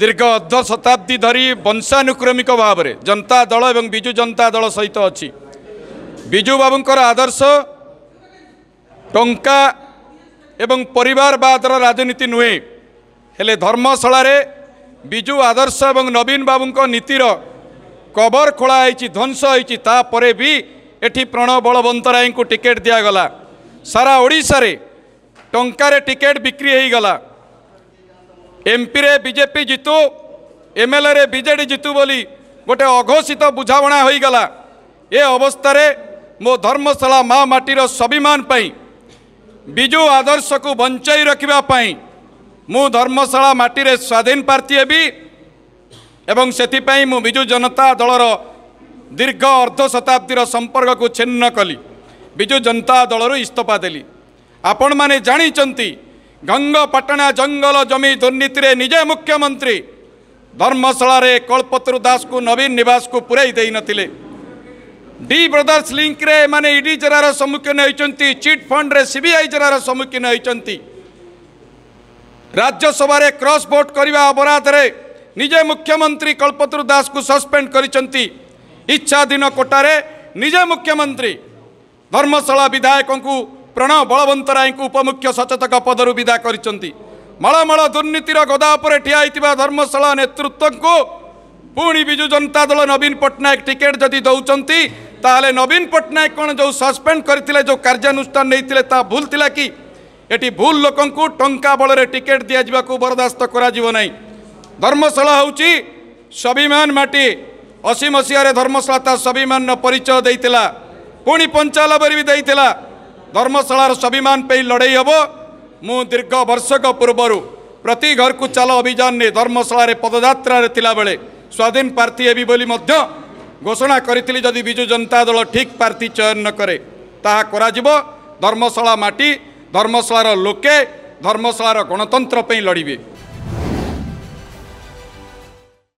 ଦୀର୍ଘ ଅଧ ଶତାବ୍ଦୀ ଧରି ବଂଶାନୁକ୍ରମିକ ଭାବରେ ଜନତା ଦଳ ଏବଂ ବିଜୁ ଜନତା ଦଳ ସହିତ ଅଛି ବିଜୁବାବୁଙ୍କର ଆଦର୍ଶ ଟଙ୍କା ଏବଂ ପରିବାରବାଦର ରାଜନୀତି ନୁହେଁ ହେଲେ ଧର୍ମଶଳାରେ ବିଜୁ ଆଦର୍ଶ ଏବଂ ନବୀନ ବାବୁଙ୍କ ନୀତିର କବର ଖୋଳା ହେଇଛି ଧ୍ୱଂସ ହେଇଛି ତାପରେ ବି ଏଠି ପ୍ରଣବ ବଳବନ୍ତରାୟଙ୍କୁ ଟିକେଟ୍ ଦିଆଗଲା ସାରା ଓଡ଼ିଶାରେ ଟଙ୍କାରେ ଟିକେଟ୍ ବିକ୍ରି ହେଇଗଲା ଏମ୍ପିରେ ବିଜେପି ଜିତୁ ଏମ୍ଏଲ୍ଏରେ ବିଜେଡ଼ି ଜିତୁ ବୋଲି ଗୋଟେ ଅଘୋଷିତ ବୁଝାମଣା ହୋଇଗଲା ଏ ଅବସ୍ଥାରେ ମୋ ଧର୍ମଶାଳା ମା ମାଟିର ସ୍ୱାଭିମାନ ପାଇଁ ବିଜୁ ଆଦର୍ଶକୁ ବଞ୍ଚାଇ ରଖିବା ପାଇଁ ମୁଁ ଧର୍ମଶାଳା ମାଟିରେ ସ୍ୱାଧୀନ ପ୍ରାର୍ଥୀ ହେବି ଏବଂ ସେଥିପାଇଁ ମୁଁ ବିଜୁ ଜନତା ଦଳର ଦୀର୍ଘ ଶତାବ୍ଦୀର ସମ୍ପର୍କକୁ ଛିନ୍ନ କଲି ବିଜୁ ଜନତା ଦଳରୁ ଇସ୍ତଫା ଦେଲି ଆପଣମାନେ ଜାଣିଛନ୍ତି ଗଙ୍ଗପାଟଣା ଜଙ୍ଗଲ ଜମି ଦୁର୍ନୀତିରେ ନିଜେ ମୁଖ୍ୟମନ୍ତ୍ରୀ ଧର୍ମଶାଳାରେ କଳପତରୁ ଦାସକୁ ନବୀନ ନିବାସକୁ ପୂରାଇ ଦେଇନଥିଲେ ଡି ବ୍ରଦର୍ସ ଲିଙ୍କରେ ଏମାନେ ଇଡି ଜେରାର ସମ୍ମୁଖୀନ ହୋଇଛନ୍ତି ଚିଟ୍ ଫଣ୍ଡରେ ସିବିଆଇ ଜେରାର ସମ୍ମୁଖୀନ ହୋଇଛନ୍ତି ରାଜ୍ୟସଭାରେ କ୍ରସ୍ ଭୋଟ୍ କରିବା ଅପରାଧରେ ନିଜେ ମୁଖ୍ୟମନ୍ତ୍ରୀ କଳ୍ପତରୁ ଦାସକୁ ସସ୍ପେଣ୍ଡ କରିଛନ୍ତି ଇଚ୍ଛାଧୀନ କୋଟାରେ ନିଜେ ମୁଖ୍ୟମନ୍ତ୍ରୀ ଧର୍ମଶାଳା ବିଧାୟକଙ୍କୁ बलवंत राय को उपमुख्य सचेतक पदहरू विदा गरिर गदा ठिया धर्मशाला को पि विजु जनता दल नवीन पट्टनायक टिकेट जति दोसन तवीन पट्टनायक सस्पेन्ड गरिष्ठान भुल्ला कि एटी भुल लोक टा बलर टिकेट दि बरदास्तो नै धर्मशाला हौ चाहिँ स्वाभिमान माटी असी मसिहार धर्मशाला स्वाभिमान परिचय दिला पि पञ्चीलाई ଧର୍ମଶାଳାର ସ୍ୱାଭିମାନ ପାଇଁ ଲଢ଼େଇ ହେବ ମୁଁ ଦୀର୍ଘ ବର୍ଷକ ପୂର୍ବରୁ ପ୍ରତି ଘରକୁ ଚାଲ ଅଭିଯାନରେ ଧର୍ମଶାଳାରେ ପଦଯାତ୍ରାରେ ଥିଲାବେଳେ ସ୍ୱାଧୀନ ପ୍ରାର୍ଥୀ ହେବି ବୋଲି ମଧ୍ୟ ଘୋଷଣା କରିଥିଲି ଯଦି ବିଜୁ ଜନତା ଦଳ ଠିକ୍ ପ୍ରାର୍ଥୀ ଚୟନ ନ କରେ ତାହା କରାଯିବ ଧର୍ମଶାଳା ମାଟି ଧର୍ମଶାଳାର ଲୋକେ ଧର୍ମଶାଳାର ଗଣତନ୍ତ୍ର ପାଇଁ ଲଢ଼ିବେ